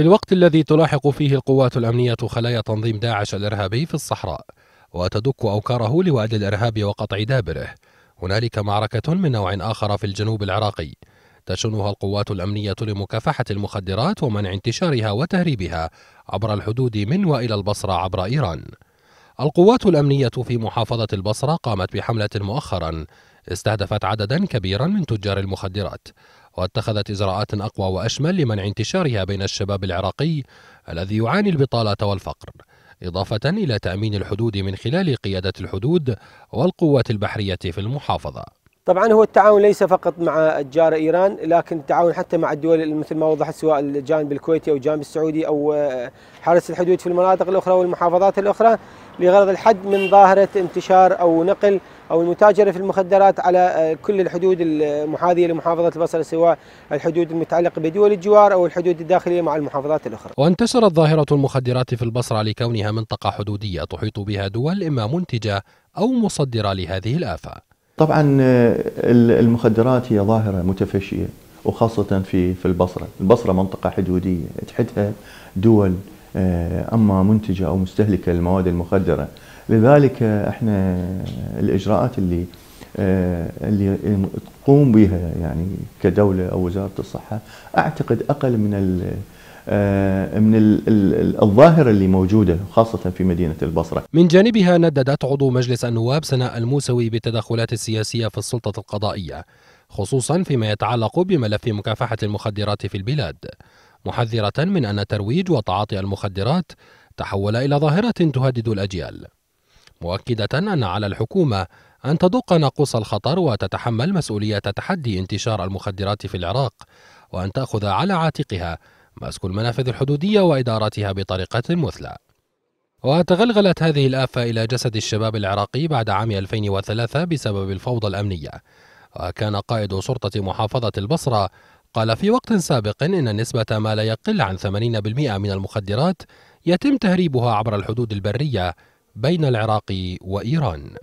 في الوقت الذي تلاحق فيه القوات الأمنية خلايا تنظيم داعش الإرهابي في الصحراء وتدك أوكاره لوأد الإرهاب وقطع دابره هنالك معركة من نوع آخر في الجنوب العراقي تشنها القوات الأمنية لمكافحة المخدرات ومنع انتشارها وتهريبها عبر الحدود من وإلى البصرة عبر إيران القوات الأمنية في محافظة البصرة قامت بحملة مؤخرا استهدفت عددا كبيرا من تجار المخدرات واتخذت إجراءات أقوى وأشمل لمنع انتشارها بين الشباب العراقي الذي يعاني البطالة والفقر إضافة إلى تأمين الحدود من خلال قيادة الحدود والقوات البحرية في المحافظة طبعا هو التعاون ليس فقط مع الجار ايران لكن التعاون حتى مع الدول مثل ما وضحت سواء الجانب الكويتي او الجانب السعودي او حارس الحدود في المناطق الاخرى والمحافظات الاخرى لغرض الحد من ظاهرة انتشار أو نقل أو المتاجرة في المخدرات على آه، كل الحدود المحاذية لمحافظة البصرة سواء الحدود المتعلقة بدول الجوار أو الحدود الداخلية مع المحافظات الأخرى وانتشرت ظاهرة المخدرات في البصرة لكونها منطقة حدودية تحيط بها دول إما منتجة أو مصدرة لهذه الآفة طبعا آه، المخدرات هي ظاهرة متفشية وخاصة في في البصرة، البصرة منطقة حدودية تحدها دول آه، اما منتجه او مستهلكه للمواد المخدره لذلك احنا الاجراءات اللي آه، اللي تقوم بها يعني كدوله او وزاره الصحه اعتقد اقل من ال آه، من الظاهرة اللي موجودة خاصة في مدينة البصرة من جانبها نددت عضو مجلس النواب سناء الموسوي بالتدخلات السياسية في السلطة القضائية خصوصا فيما يتعلق بملف مكافحة المخدرات في البلاد محذرة من أن ترويج وتعاطي المخدرات تحول إلى ظاهرة تهدد الأجيال مؤكدة أن على الحكومة أن تدق ناقوس الخطر وتتحمل مسؤولية تحدي انتشار المخدرات في العراق وأن تأخذ على عاتقها مسك المنافذ الحدودية وإدارتها بطريقة مثلى وتغلغلت هذه الآفة إلى جسد الشباب العراقي بعد عام 2003 بسبب الفوضى الأمنية وكان قائد شرطة محافظة البصرة قال في وقت سابق إن نسبة ما لا يقل عن 80% من المخدرات يتم تهريبها عبر الحدود البرية بين العراق وإيران